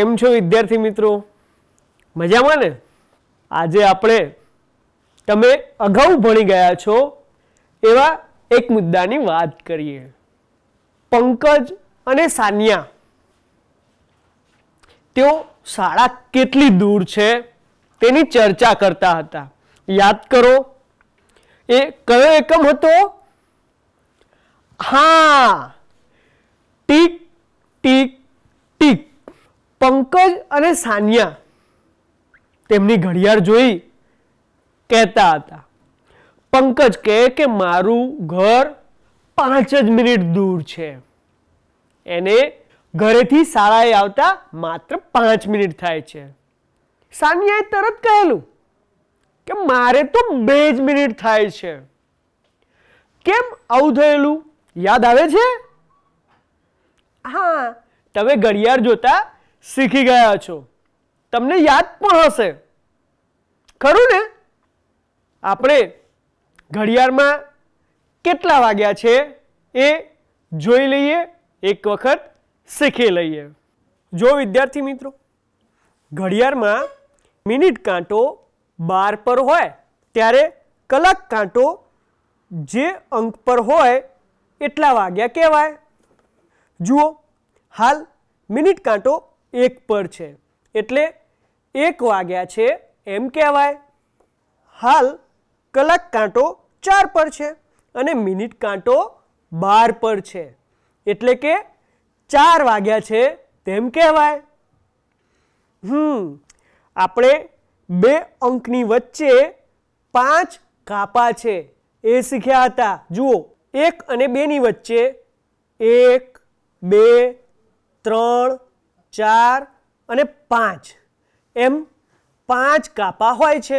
કેમ છો વિદ્યાર્થી મિત્રો મજામાં ને આજે આપણે તમે અગાઉ ભણી ગયા છો એવા એક મુદ્દાની વાત કરીએ પંકજ અને સાનિયા તેઓ શાળા કેટલી દૂર છે તેની ચર્ચા કરતા હતા યાદ કરો એ કયો એકમ હતો હા ટીક ટીક પંકજ અને સાનિયા તેમની ઘડિયાળ જોઈ કહેતા હતા પંકજ કહે કે મારું ઘર પાંચ જ મિનિટ દૂર છે એને ઘરેથી શાળાએ આવતા માત્ર પાંચ મિનિટ થાય છે સાનિયાએ તરત કહેલું કે મારે તો બે જ મિનિટ થાય છે કેમ આવું થયેલું યાદ આવે છે હા તમે ઘડિયાળ જોતા શીખી ગયા છો તમને યાદ પણ હશે ખરું ને આપણે ઘડિયાળમાં કેટલા વાગ્યા છે એ જોઈ લઈએ એક વખત શીખી લઈએ જો વિદ્યાર્થી મિત્રો ઘડિયાળમાં મિનિટ કાંટો બાર પર હોય ત્યારે કલાક કાંટો જે અંક પર હોય એટલા વાગ્યા કહેવાય જુઓ હાલ મિનિટ કાંટો એક પર છે એટલે એક વાગ્યા છે એમ કહેવાય હાલ કલાક કાંટો ચાર પર છે અને મિનિટ કાંટો બાર પર છે એટલે કે ચાર વાગ્યા છે તેમ કહેવાય હમ આપણે બે અંકની વચ્ચે પાંચ કાપા છે એ શીખ્યા હતા જુઓ એક અને બેની વચ્ચે એક બે ત્રણ ચાર અને પાંચ એમ પાંચ કાપા હોય છે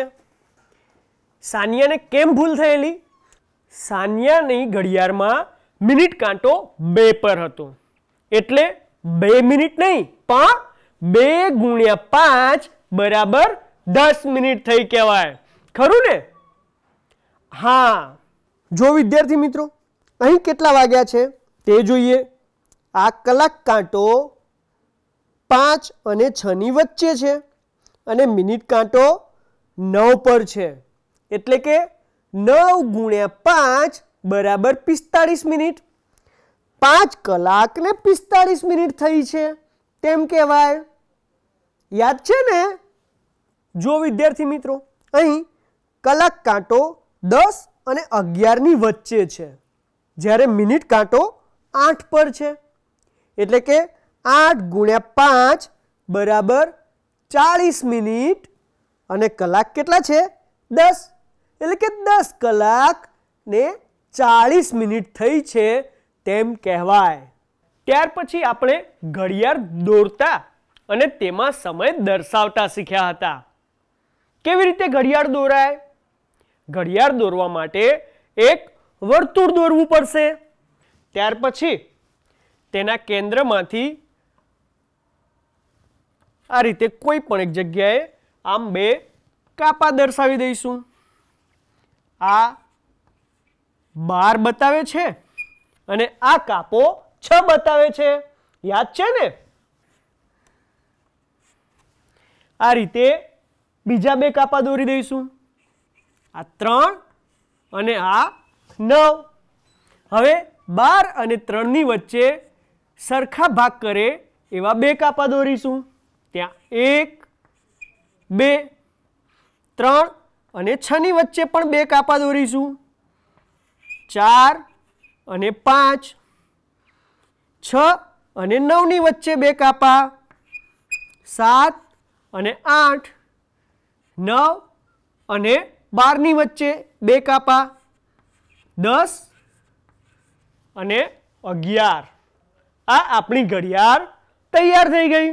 સાનિયાને કેમ ભૂલ થયેલી સાનિયાની ઘડિયાળમાં મિનિટ કાંટો બે પર હતો એટલે બે મિનિટ નહીં પણ બે ગુણ્યા પાંચ બરાબર દસ મિનિટ થઈ કહેવાય ખરું ને હા જો વિદ્યાર્થી મિત્રો અહીં કેટલા વાગ્યા છે તે જોઈએ આ કલાક કાંટો પાંચ અને છની વચ્ચે છે અને મિનિટ કાંટો નવ પર છે એટલે કે નવ ગુણ્યા પાંચ બરાબર પિસ્તાળીસ મિનિટ પાંચ કલાકને પિસ્તાળીસ મિનિટ થઈ છે તેમ કહેવાય યાદ છે ને જો વિદ્યાર્થી મિત્રો અહીં કલાક કાંટો દસ અને અગિયારની વચ્ચે છે જ્યારે મિનિટ કાંટો આઠ પર છે એટલે કે આઠ ગુણ્યા પાંચ બરાબર ચાળીસ મિનિટ અને કલાક કેટલા છે દસ એટલે કે દસ કલાક ને ચાળીસ મિનિટ થઈ છે તેમ કહેવાય ત્યાર પછી આપણે ઘડિયાળ દોરતા અને તેમાં સમય દર્શાવતા શીખ્યા હતા કેવી રીતે ઘડિયાળ દોરાય ઘડિયાળ દોરવા માટે એક વર્તુળ દોરવું પડશે ત્યાર પછી તેના કેન્દ્રમાંથી આ રીતે કોઈ પણ એક જગ્યાએ આમ બે કાપા દર્શાવી દઈશું આ બાર બતાવે છે અને આ કાપો છ બતાવે છે યાદ છે ને આ રીતે બીજા બે કાપા દોરી દઈશું આ ત્રણ અને આ નવ હવે બાર અને ત્રણની વચ્ચે સરખા ભાગ કરે એવા બે કાપા દોરીશું એક બે ત્રણ અને છની વચ્ચે પણ બે કાપા દોરીશું ચાર અને પાંચ છ અને નવની વચ્ચે બે કાપા સાત અને આઠ નવ અને બારની વચ્ચે બે કાપા દસ અને અગિયાર આ આપણી ઘડિયાળ તૈયાર થઈ ગઈ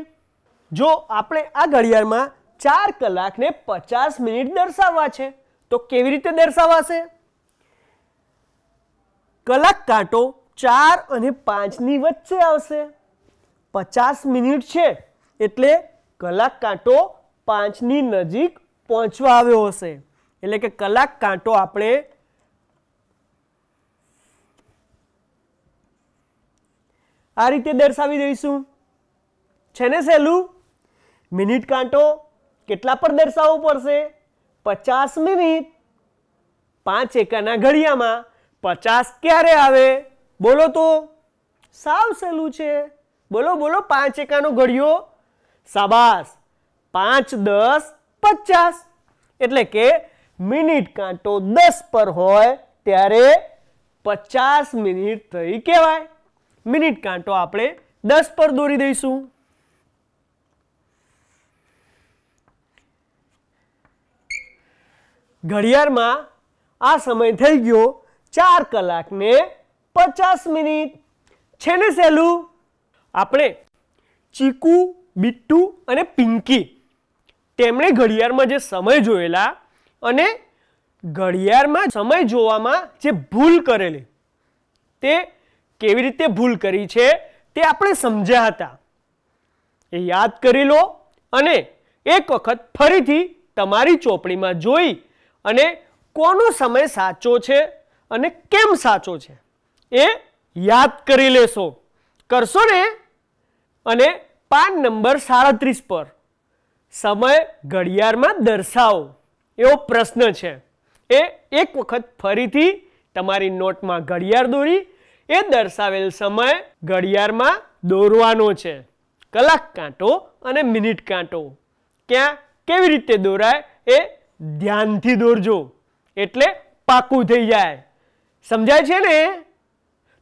જો આપણે આ ઘડિયાળમાં ચાર કલાકને પચાસ મિનિટ દર્શાવવા છે તો કેવી રીતે દર્શાવાશે કલાક કાંટો ચાર અને પાંચની વચ્ચે આવશે પચાસ મિનિટ છે એટલે કલાક કાંટો પાંચની નજીક પહોંચવા આવ્યો હશે એટલે કે કલાક કાંટો આપણે આ રીતે દર્શાવી દઈશું છે ને સહેલું મિનિટ કાંટો કેટલા પર દર્શાવવું પડશે પચાસ મિનિટ પાંચ એકાના ઘડિયામાં પચાસ ક્યારે આવે બોલો તો સાવ સહેલું છે બોલો બોલો પાંચ એકાનો ઘડિયો સાબાસ પાંચ દસ પચાસ એટલે કે મિનિટ કાંટો દસ પર હોય ત્યારે પચાસ મિનિટ થઈ કહેવાય મિનિટ કાંટો આપણે દસ પર દોરી દઈશું ઘડિયાળમાં આ સમય થઈ ગયો ચાર કલાક ને પચાસ મિનિટ છે ને સહેલું આપણે ચીકુ બિટ્ટુ અને પિંકી તેમણે ઘડિયાળમાં જે સમય જોયેલા અને ઘડિયાળમાં સમય જોવામાં જે ભૂલ કરેલી તે કેવી રીતે ભૂલ કરી છે તે આપણે સમજ્યા હતા એ યાદ કરી લો અને એક વખત ફરીથી તમારી ચોપડીમાં જોઈ અને કોનો સમય સાચો છે અને કેમ સાચો છે એ યાદ કરી લેશો કરશો ને અને પાન નંબર સાડત્રીસ પર સમય ઘડિયાળમાં દર્શાવો એવો પ્રશ્ન છે એ એક વખત ફરીથી તમારી નોટમાં ઘડિયાળ દોરી એ દર્શાવેલ સમય ઘડિયાળમાં દોરવાનો છે કલાક કાંટો અને મિનિટ કાંટો ક્યાં કેવી રીતે દોરાય એ ધ્યાનથી દોરજો એટલે પાકું થઈ જાય સમજાય છે ને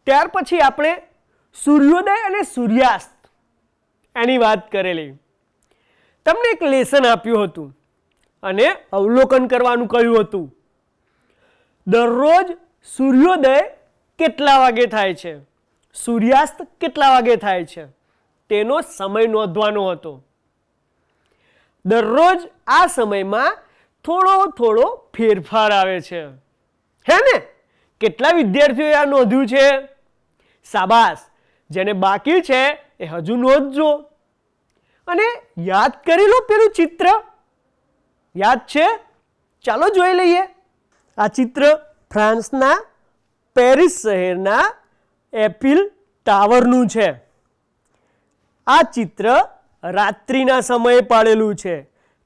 ત્યાર પછી આપણે સૂર્યોદય અને સૂર્યાસ્ત એની વાત કરેલી તમને એક લેસન આપ્યું હતું અને અવલોકન કરવાનું કહ્યું હતું દરરોજ સૂર્યોદય કેટલા વાગે થાય છે સૂર્યાસ્ત કેટલા વાગે થાય છે તેનો સમય નોંધવાનો હતો દરરોજ આ સમયમાં થોડો થોડો ફેરફાર આવે છે હે ને કેટલા વિદ્યાર્થીઓએ આ નોંધ્યું છે સાબાસ જેને બાકી છે એ હજુ નોંધજો અને યાદ કરી લો પેલું ચિત્ર યાદ છે ચાલો જોઈ લઈએ આ ચિત્ર ફ્રાન્સના પેરિસ શહેરના એપિલ ટાવરનું છે આ ચિત્ર રાત્રિના સમયે પાડેલું છે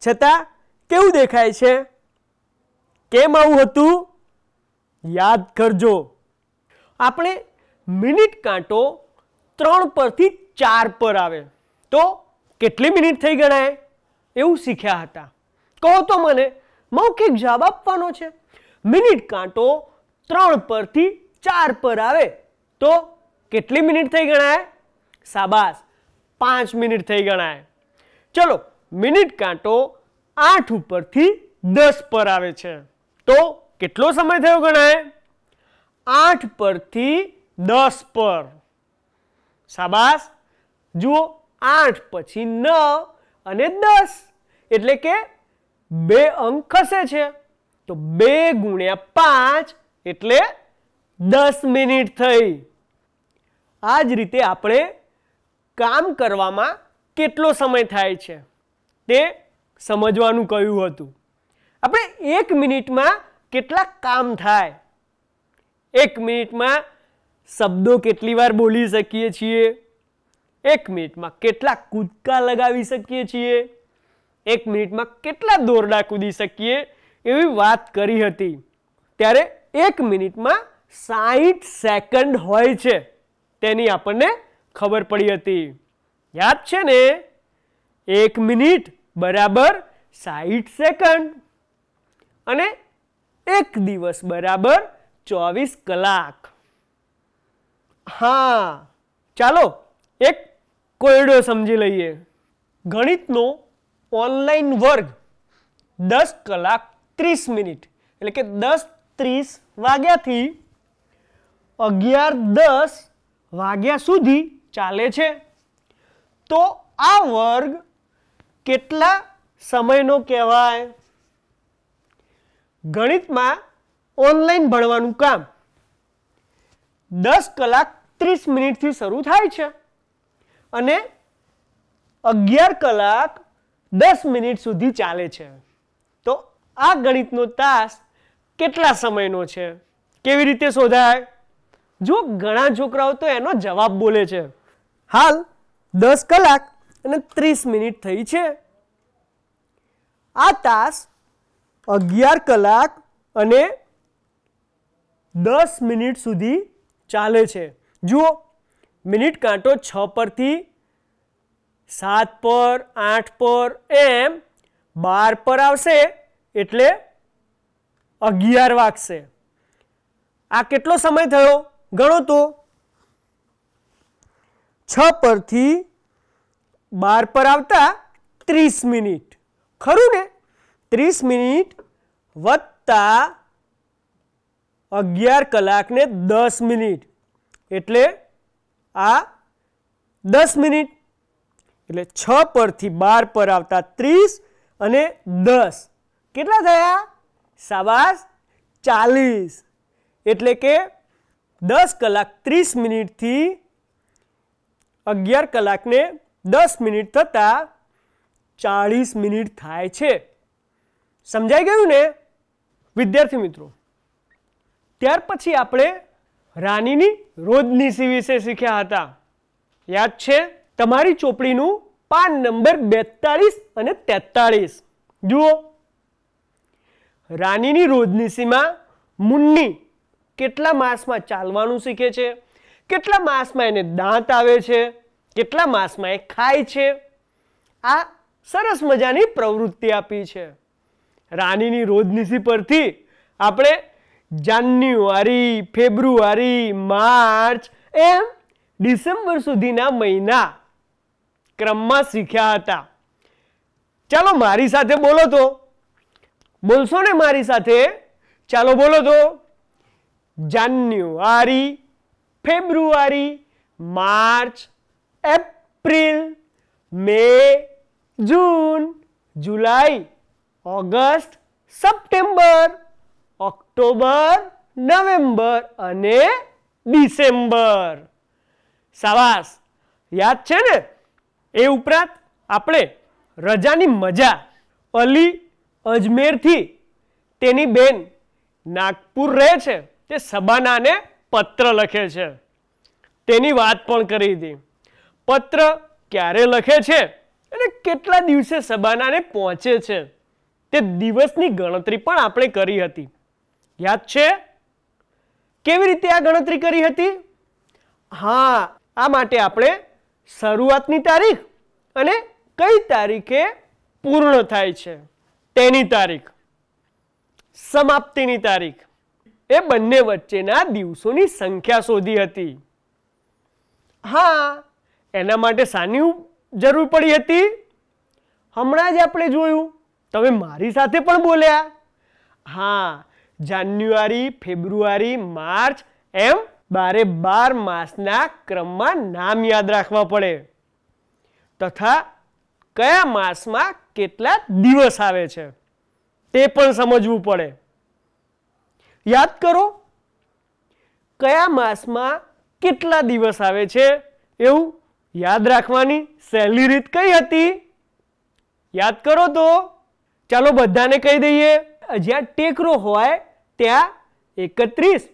છતાં કેવું દેખાય છે કેમ આવું હતું યાદ કરજો આપણે મિનિટ કાંટો ત્રણ પરથી ચાર પર આવે તો કેટલી મિનિટ થઈ ગણાય એવું શીખ્યા હતા કહો તો મને મૌખિક જવાબ આપવાનો છે મિનિટ કાંટો ત્રણ પરથી ચાર પર આવે તો કેટલી મિનિટ થઈ ગણાય સાબાસ પાંચ મિનિટ થઈ ગણાય ચલો મિનિટ કાંટો આઠ ઉપરથી દસ પર આવે છે તો કેટલો સમય થયો ગણાય આઠ પરથી દસ પર સાબાસ જુઓ આઠ પછી નવ અને દસ એટલે કે બે અંક ખસે છે તો બે ગુણ્યા પાંચ એટલે દસ મિનિટ થઈ આ જ રીતે આપણે કામ કરવામાં કેટલો સમય થાય છે તે સમજવાનું કહ્યું હતું આપણે એક મિનિટમાં કેટલા કામ થાય એક મિનિટમાં શબ્દો કેટલી વાર બોલી શકીએ છીએ એક મિનિટમાં કેટલા કૂદકા લગાવી શકીએ છીએ એક મિનિટમાં કેટલા દોરડા કૂદી શકીએ એવી વાત કરી હતી ત્યારે એક મિનિટમાં સાહીઠ સેકન્ડ હોય છે તેની આપણને ખબર પડી હતી યાદ છે ને એક મિનિટ બરાબર સાઠ સેકન્ડ અને એક દિવસ બરાબર ચોવીસ કલાક હા ચાલો એક કોયડો સમજી લઈએ ગણિતનો ઓનલાઈન વર્ગ દસ કલાક ત્રીસ મિનિટ એટલે કે દસ ત્રીસ વાગ્યાથી અગિયાર દસ વાગ્યા સુધી ચાલે છે તો આ વર્ગ કેટલા સમયનો કહેવાય ગણિતમાં ઓનલાઈન ભણવાનું કામ દસ કલાક ત્રીસ મિનિટથી શરૂ થાય છે અને અગિયાર કલાક દસ મિનિટ સુધી ચાલે છે તો આ ગણિતનો તાસ કેટલા સમયનો છે કેવી રીતે શોધાય જો ઘણા છોકરાઓ તો એનો જવાબ બોલે છે હાલ દસ કલાક અને ત્રીસ મિનિટ થઈ છે આ તાસ અગિયાર કલાક અને દસ મિનિટ સુધી ચાલે છે જુઓ મિનિટ કાંટો છ પરથી સાત પર આઠ પર એમ બાર પર આવશે એટલે અગિયાર વાગશે આ કેટલો સમય થયો ગણો તો છ પરથી બાર પર આવતા ત્રીસ મિનિટ ખરું ને ત્રીસ મિનિટ વત્તા અગિયાર કલાકને દસ મિનિટ એટલે આ દસ મિનિટ એટલે છ પરથી બાર પર આવતા ત્રીસ અને દસ કેટલા થયા સાવાસ ચાલીસ એટલે કે દસ કલાક ત્રીસ મિનિટથી અગિયાર કલાકને દસ મિનિટ થતાં ચાળીસ મિનિટ થાય છે સમજાઈ ગયું ને વિદ્યાર્થી મિત્રો ત્યાર પછી આપણે રાનીની રોજની વિશે શીખ્યા હતા યાદ છે તમારી ચોપડીનું પાન નંબર બેતાળીસ અને તેતાળીસ જુઓ રાનીની રોજનીસીમાં મુન્ની કેટલા માસમાં ચાલવાનું શીખે છે કેટલા માસમાં એને દાંત આવે છે કેટલા માસમાં એ ખાય છે આ સરસ મજાની પ્રવૃત્તિ આપી છે રાનીની રોજનીસી પરથી આપણે જાન્યુઆરી ફેબ્રુઆરી માર્ચ એમ ડિસેમ્બર સુધીના મહિના ક્રમમાં શીખ્યા હતા ચાલો મારી સાથે બોલો તો બોલશો ને મારી સાથે ચાલો બોલો તો January February March April May June July August September October November અને ડિસેમ્બર સાવાસ યાદ છે ને એ ઉપરાંત આપણે રજાની મજા અલી અજમેરથી તેની બેન નાગપુર રહે છે તે સબાનાને પત્ર લખે છે તેની વાત પણ કરી હતી પત્ર ક્યારે લખે છે અને કેટલા દિવસે સબાનાને પહોંચે છે તે દિવસની ગણતરી પણ આપણે કરી હતી યાદ છે કેવી રીતે આ ગણતરી કરી હતી હા આ માટે આપણે શરૂઆતની તારીખ અને કઈ તારીખે પૂર્ણ થાય છે તેની તારીખ સમાપ્તિની તારીખ એ બંને વચ્ચેના દિવસોની સંખ્યા શોધી હતી હા એના માટે સાની જરૂર પડી હતી હમણાં જ આપણે જોયું તમે મારી સાથે પણ બોલ્યા હા જાન્યુઆરી ફેબ્રુઆરી માર્ચ એમ બારે બાર માસના ક્રમમાં નામ યાદ રાખવા પડે તથા કયા માસમાં કેટલા દિવસ આવે છે તે પણ સમજવું પડે યાદ કરો કયા માસમાં કેટલા દિવસ આવે છે એવું યાદ રાખવાની સહેલી રીત કઈ હતી યાદ કરો તો ચાલો બધાને કહી દઈએ જ્યાં ટેકરો હોય ત્યાં એકત્રીસ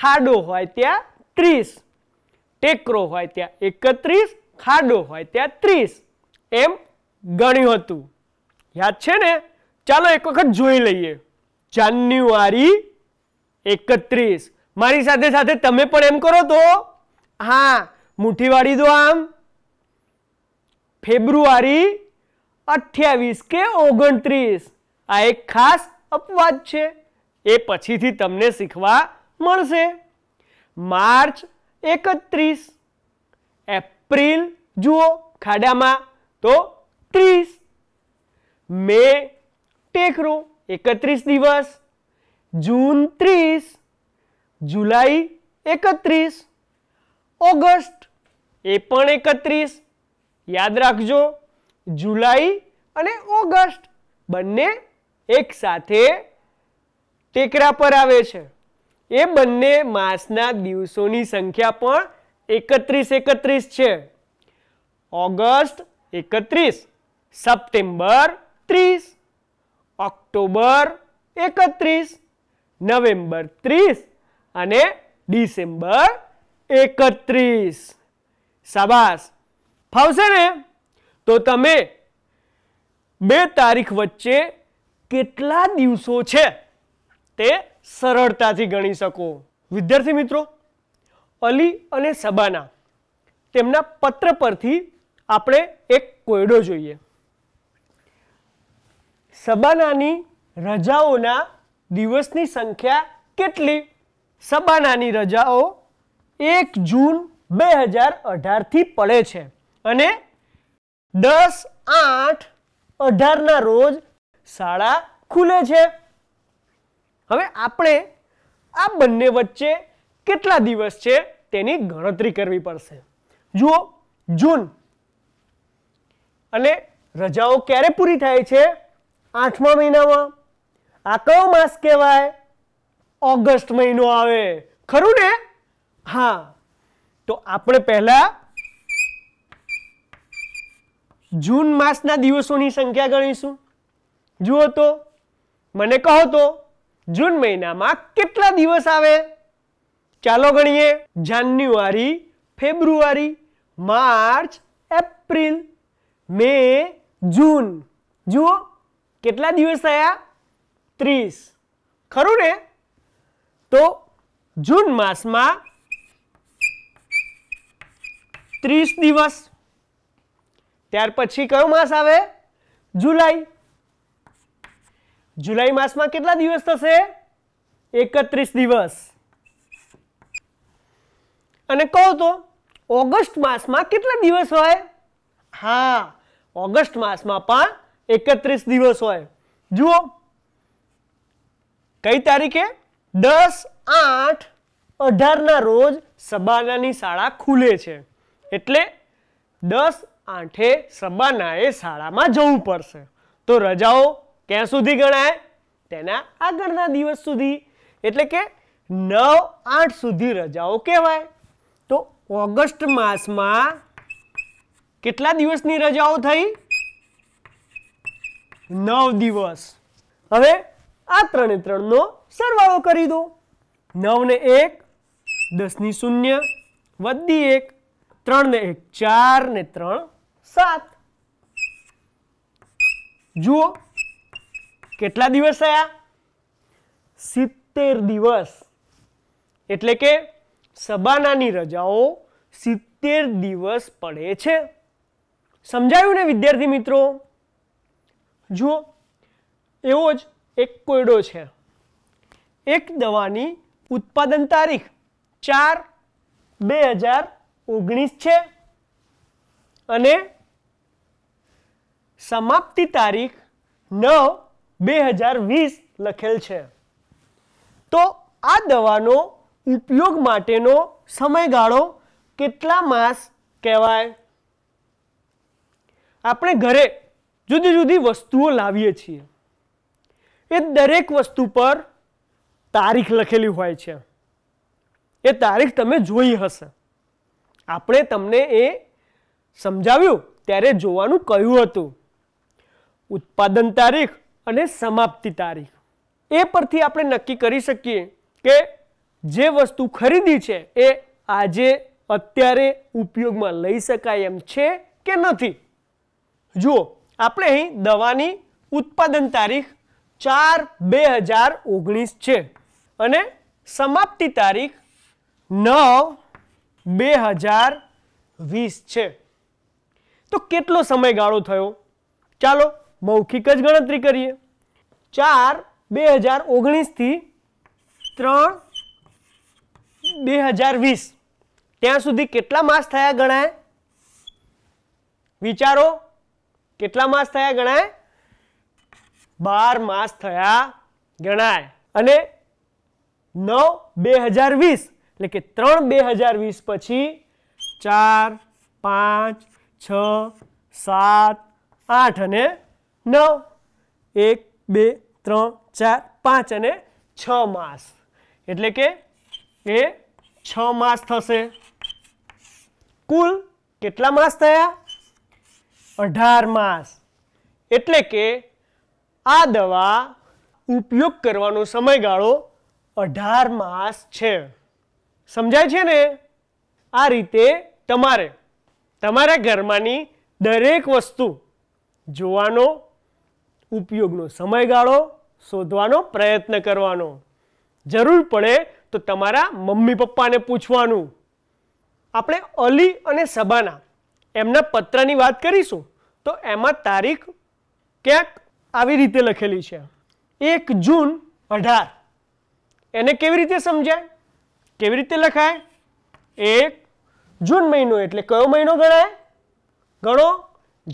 ખાડો હોય ત્યાં ત્રીસ ટેકરો હોય ત્યાં એકત્રીસ ખાડો હોય ત્યાં ત્રીસ એમ ગણ્યું હતું યાદ છે ને ચાલો એક વખત જોઈ લઈએ જાન્યુઆરી એકત્રીસ મારી સાથે સાથે તમે પણ એમ કરો તો હા મુઠ્ઠી વાળી દો આમ ફેબ્રુઆરી અઠ્યાવીસ કે ઓગણત્રીસ આ એક ખાસ અપવાદ છે એ પછીથી તમને શીખવા મળશે માર્ચ એકત્રીસ એપ્રિલ જુઓ ખાડામાં તો ત્રીસ મે ટેકરો એકત્રીસ દિવસ જૂન ત્રીસ જુલાઈ એકત્રીસ ઓગસ્ટ એ પણ એકત્રીસ યાદ રાખજો જુલાઈ અને ઓગસ્ટ બંને એકસાથે ટેકરા પર આવે છે એ બંને માસના દિવસોની સંખ્યા પણ એકત્રીસ એકત્રીસ છે ઓગસ્ટ એકત્રીસ સપ્ટેમ્બર ત્રીસ ઓક્ટોબર એકત્રીસ નવેમ્બર ત્રીસ અને ડિસેમ્બર એકત્રીસ સાબાસ ફાવશે ને તો તમે બે તારીખ વચ્ચે કેટલા દિવસો છે તે સરળતાથી ગણી શકો વિદ્યાર્થી મિત્રો અલી અને સબાના તેમના પત્ર પરથી આપણે એક કોયડો જોઈએ સબાનાની રજાઓના દિવસની સંખ્યા કેટલી સબાનાની રજાઓ એક જૂન બે હજાર અઢારથી પડે છે અને દસ આઠ અઢારના રોજ શાળા ખુલે છે હવે આપણે આ બંને વચ્ચે કેટલા દિવસ છે તેની ગણતરી કરવી પડશે જુઓ જૂન અને રજાઓ ક્યારે પૂરી થાય છે આઠમા મહિનામાં આ કયો માસ કહેવાય ઓગસ્ટ મહિનો આવે ખરું ને હા તો આપણે પહેલાં જૂન માસના દિવસોની સંખ્યા ગણીશું જુઓ તો મને કહો તો જૂન મહિનામાં કેટલા દિવસ આવે ચાલો ગણીએ જાન્યુઆરી ફેબ્રુઆરી માર્ચ એપ્રિલ મે જૂન જુઓ કેટલા દિવસ થયા ત્રીસ ખરું ને તો જૂન માસમાં ત્રીસ દિવસ ત્યાર પછી કયો માસ આવે જુલાઈ જુલાઈ માસમાં કેટલા દિવસ થશે એકત્રીસ દિવસ અને કહો તો ઓગસ્ટ માસમાં કેટલા દિવસ હોય હા ઓગસ્ટ માસમાં પણ એકત્રીસ દિવસ હોય જુઓ કઈ તારીખે દસ આઠ અઢારના રોજ સબાનાની શાળા ખુલે છે એટલે દસ આઠે સબાનાએ શાળામાં જવું પડશે તો રજાઓ ક્યાં સુધી ગણાય તેના આગળના દિવસ સુધી એટલે કે નવ આઠ સુધી રજાઓ કહેવાય તો ઓગસ્ટ માસમાં કેટલા દિવસની રજાઓ થઈ નવ દિવસ હવે આ ત્રણે ત્રણનો સરવાળો કરી દો નવને એક દસની શૂન્ય વધી એક ત્રણને એક ચાર ને ત્રણ સાત જુઓ કેટલા દિવસ થયા સિત્તેર દિવસ એટલે કે સબાનાની રજાઓ સિત્તેર દિવસ પડે છે સમજાયું ને વિદ્યાર્થી મિત્રો જુઓ એવો જ એક કોયડો છે એક દવાની ઉત્પાદન તારીખ ચાર બે હજાર ઓગણીસ છે અને સમાપ્તિ તારીખ નવ બે હજાર વીસ લખેલ છે તો આ દવાનો ઉપયોગ માટેનો સમયગાળો કેટલા માસ કહેવાય આપણે ઘરે જુદી જુદી વસ્તુઓ લાવીએ છીએ એ દરેક વસ્તુ પર તારીખ લખેલી હોય છે એ તારીખ તમે જોઈ હશે આપણે તમને એ સમજાવ્યું ત્યારે જોવાનું કહ્યું હતું ઉત્પાદન તારીખ અને સમાપ્તિ તારીખ એ પરથી આપણે નક્કી કરી શકીએ કે જે વસ્તુ ખરીદી છે એ આજે અત્યારે ઉપયોગમાં લઈ શકાય એમ છે કે નથી જુઓ આપણે અહીં દવાની ઉત્પાદન તારીખ ચાર બે હજાર ઓગણીસ છે અને સમાપ્તિ તારીખ નવ બે હજાર વીસ છે તો કેટલો સમયગાળો થયો ચાલો મૌખિક જ ગણતરી કરીએ ચાર બે હજાર ઓગણીસથી ત્રણ બે હજાર વીસ ત્યાં સુધી કેટલા માસ થયા ગણાય વિચારો કેટલા માસ થયા ગણાય બાર માસ થયા ગણાય અને નવ બે હજાર વીસ એટલે કે ત્રણ બે હજાર વીસ પછી ચાર પાંચ છ સાત આઠ અને નવ એક બે ત્રણ ચાર પાંચ અને છ માસ એટલે કે એ છ માસ થશે કુલ કેટલા માસ થયા અઢાર માસ એટલે કે આ દવા ઉપયોગ કરવાનો સમયગાળો અઢાર માસ છે સમજાય છે ને આ રીતે તમારે તમારા ઘરમાંની દરેક વસ્તુ જોવાનો ઉપયોગનો સમયગાળો શોધવાનો પ્રયત્ન કરવાનો જરૂર પડે તો તમારા મમ્મી પપ્પાને પૂછવાનું આપણે અલી અને સબાના એમના પત્રની વાત કરીશું તો એમાં તારીખ ક્યાંક આવી રીતે લખેલી છે એક જૂન અઢાર એને કેવી રીતે સમજાય કેવી રીતે લખાય એક જૂન મહિનો એટલે કયો મહિનો ગણાય ગણો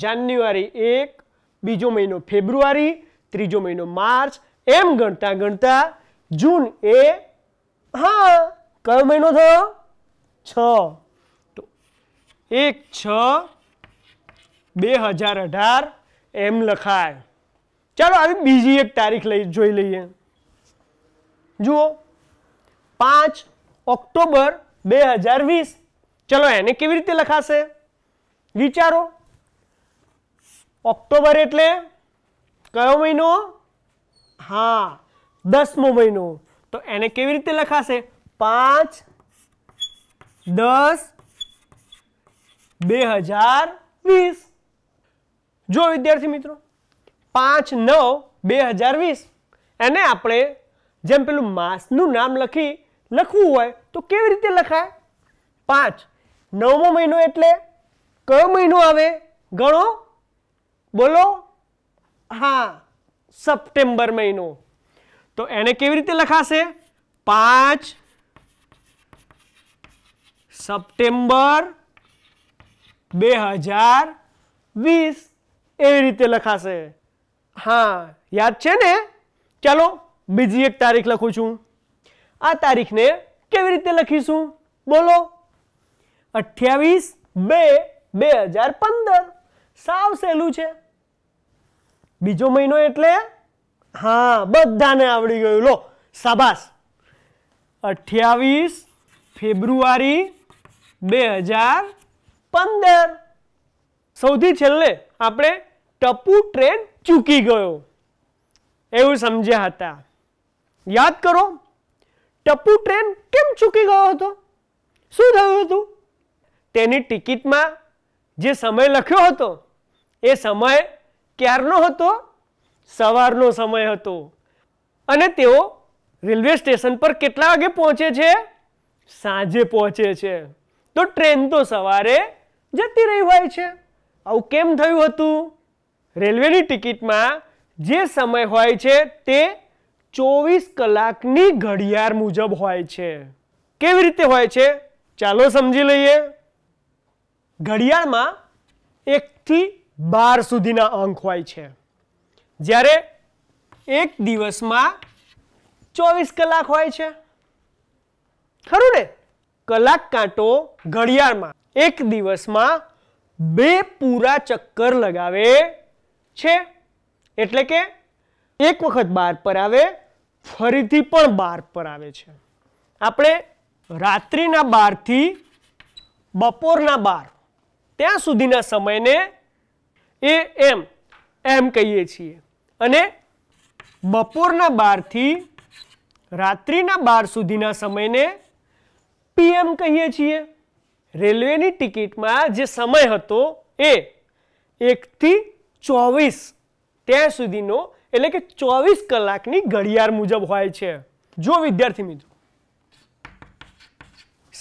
જાન્યુઆરી એક બીજો મહિનો ફેબ્રુઆરી ત્રીજો મહિનો માર્ચ એમ ગણતા ગણતા જૂન એ હા કયો મહિનો થયો છ તો એક છ બે હજાર અઢાર એમ લખાય ચાલો આવી બીજી એક તારીખ લઈ જોઈ લઈએ જુઓ પાંચ ઓક્ટોબર બે હજાર વીસ ચલો એને કેવી રીતે લખાશે વિચારો ઓક્ટોબર એટલે કયો મહિનો હા દસમો મહિનો તો એને કેવી રીતે લખાશે પાંચ દસ બે હજાર વીસ જો વિદ્યાર્થી મિત્રો પાંચ નવ બે હજાર વીસ એને આપણે જેમ પેલું માસનું નામ લખી લખવું હોય તો કેવી રીતે લખાય પાંચ નવમો મહિનો એટલે કયો મહિનો આવે ગણો बोलो हाँ सप्टेम्बर महीनो तो एने के रीते लखा से पांच सप्टेम्बर बेहजार वीस ए रीते लखा से हाँ याद है चलो बीजी एक तारीख लखू छू आ तारीख ने केव रीते लखीशू बोलो अठयावीस बे हजार पंदर साव सहलू है બીજો મહિનો એટલે હા બધાને આવડી ગયું લો સાબાસ અઠ્યાવીસ ફેબ્રુઆરી બે હજાર પંદર સૌથી છેલ્લે આપણે ટપુ ટ્રેન ચૂકી ગયો એવું સમજ્યા હતા યાદ કરો ટપુ ટ્રેન કેમ ચૂકી ગયો હતો શું થયું હતું તેની ટિકિટમાં જે સમય લખ્યો હતો એ સમય ક્યારનો હતો સવારનો સમય હતો અને તેઓ રેલવે સ્ટેશન પર કેટલા વાગે પહોંચે છે સાંજે પહોંચે છે તો ટ્રેન તો સવારે જતી રહી હોય છે આવું કેમ થયું હતું રેલવેની ટિકિટમાં જે સમય હોય છે તે ચોવીસ કલાકની ઘડિયાળ મુજબ હોય છે કેવી રીતે હોય છે ચાલો સમજી લઈએ ઘડિયાળમાં એકથી બાર સુધીના અંક હોય છે જ્યારે એક દિવસમાં ચોવીસ કલાક હોય છે ખરું ને કલાક કાંટો ઘડિયાળમાં એક દિવસમાં બે પૂરા ચક્કર લગાવે છે એટલે કે એક વખત બાર પર આવે ફરીથી પણ બાર પર આવે છે આપણે રાત્રિના બારથી બપોરના બાર ત્યાં સુધીના સમયને એ એમ એમ કહીએ છીએ અને બપોરના બારથી રાત્રિના બાર સુધીના સમયને પીએમ કહીએ છીએ રેલવેની ટિકિટમાં જે સમય હતો એ એકથી ચોવીસ ત્યાં સુધીનો એટલે કે ચોવીસ કલાકની ઘડિયાળ મુજબ હોય છે જો વિદ્યાર્થી મિત્રો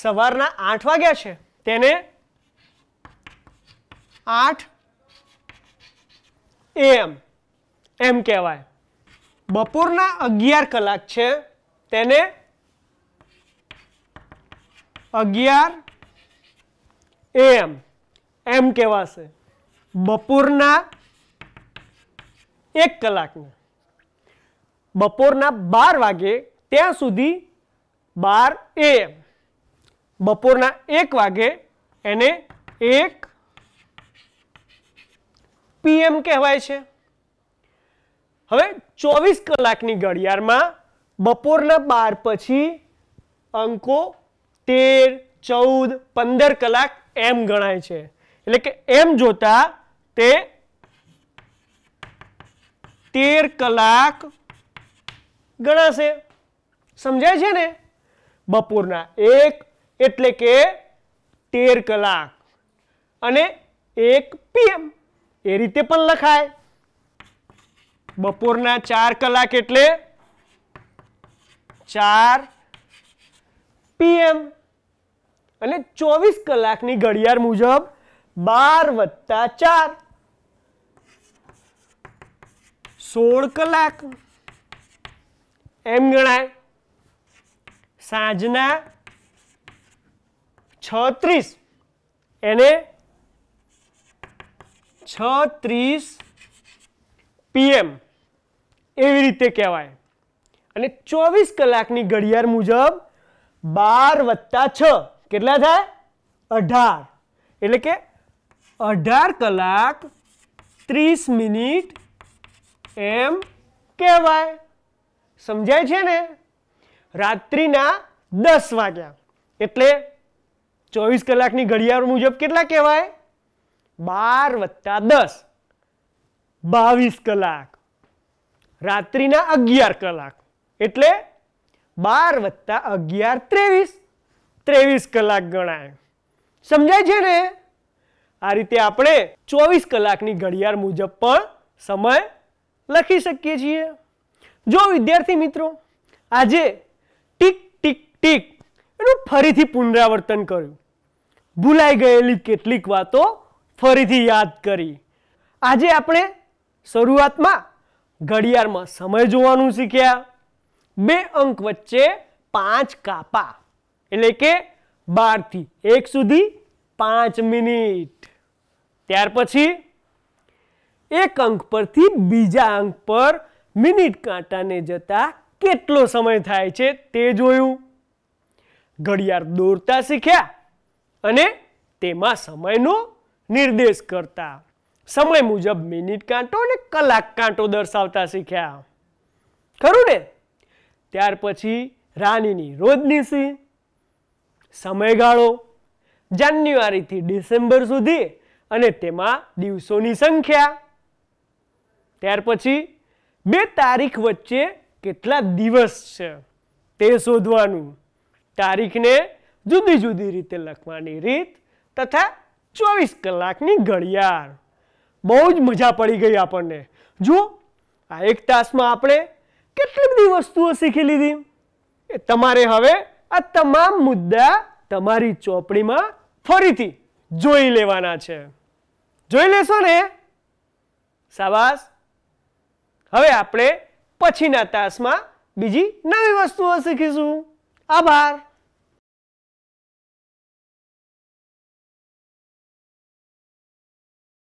સવારના આઠ વાગ્યા છે તેને આઠ am am કેવાય બપોરના 11 કલાક છે તેને 11 am am કેવાશે બપોરના 1 કલાકમાં બપોરના 12 વાગે ત્યાં સુધી 12 am બપોરના 1 વાગે એને 1 પીએમ કહેવાય છે હવે ચોવીસ કલાકની ઘડિયાળમાં બપોરના બાર પછી અંકો તેર ચૌદ પંદર કલાક એમ ગણાય છે એટલે કે એમ જોતા તે તેર કલાક ગણાશે સમજાય છે ને બપોરના એક એટલે કે તેર કલાક અને એક પીએમ એ રીતે પણ લખાય બપોરના ચાર કલાક એટલે ચાર પીએમ અને ચોવીસ કલાકની ઘડિયાળ મુજબ બાર વત્તા ચાર સોળ કલાક એમ ગણાય સાંજના છત્રીસ એને છત્રીસ પીએમ એવી રીતે કહેવાય અને ચોવીસ કલાકની ઘડિયાળ મુજબ બાર વત્તા છ કેટલા થાય અઢાર એટલે કે અઢાર કલાક ત્રીસ મિનિટ એમ કહેવાય સમજાય છે ને રાત્રિના દસ વાગ્યા એટલે ચોવીસ કલાકની ઘડિયાળ મુજબ કેટલા કહેવાય બાર વત્તા દસ બાવીસ કલાક રાત્રિના અગિયાર કલાક એટલે બાર વત્તા અગિયાર ત્રેવીસ ત્રેવીસ કલાક ગણાય સમજાય છે ને આ રીતે આપણે ચોવીસ કલાકની ઘડિયાળ મુજબ પણ સમય લખી શકીએ છીએ જો વિદ્યાર્થી મિત્રો આજે ટીક ટીક ટીક એનું ફરીથી પુનરાવર્તન કર્યું ભૂલાઈ ગયેલી કેટલીક વાતો ફરીથી યાદ કરી આજે આપણે શરૂઆતમાં ઘડિયાળમાં સમય જોવાનું શીખ્યા બે અંક વચ્ચે પાંચ કાપા એટલે કે બારથી એક સુધી પાંચ મિનિટ ત્યાર પછી એક અંક પરથી બીજા અંક પર મિનિટ કાંટાને જતા કેટલો સમય થાય છે તે જોયું ઘડિયાળ દોરતા શીખ્યા અને તેમાં સમયનો નિર્દેશ કરતા સમય મુજબ મિનિટ કાંટો અને કલાક કાંટો દર્શાવતા શીખ્યા ખરું ને ત્યાર પછી રાનીની રોજનીસી સમયગાળો જાન્યુઆરીથી ડિસેમ્બર સુધી અને તેમાં દિવસોની સંખ્યા ત્યાર પછી બે તારીખ વચ્ચે કેટલા દિવસ છે તે શોધવાનું તારીખને જુદી જુદી રીતે લખવાની રીત તથા ચોવીસ કલાકની ઘડિયાળ બહુ જ મજા પડી ગઈ આપણને જુઓ આ એક તાસમાં આપણે કેટલી બધી વસ્તુઓ શીખી લીધી એ તમારે હવે આ તમામ મુદ્દા તમારી ચોપડીમાં ફરીથી જોઈ લેવાના છે જોઈ લેશો ને સાબાસ હવે આપણે પછીના તાસમાં બીજી નવી વસ્તુઓ શીખીશું આભાર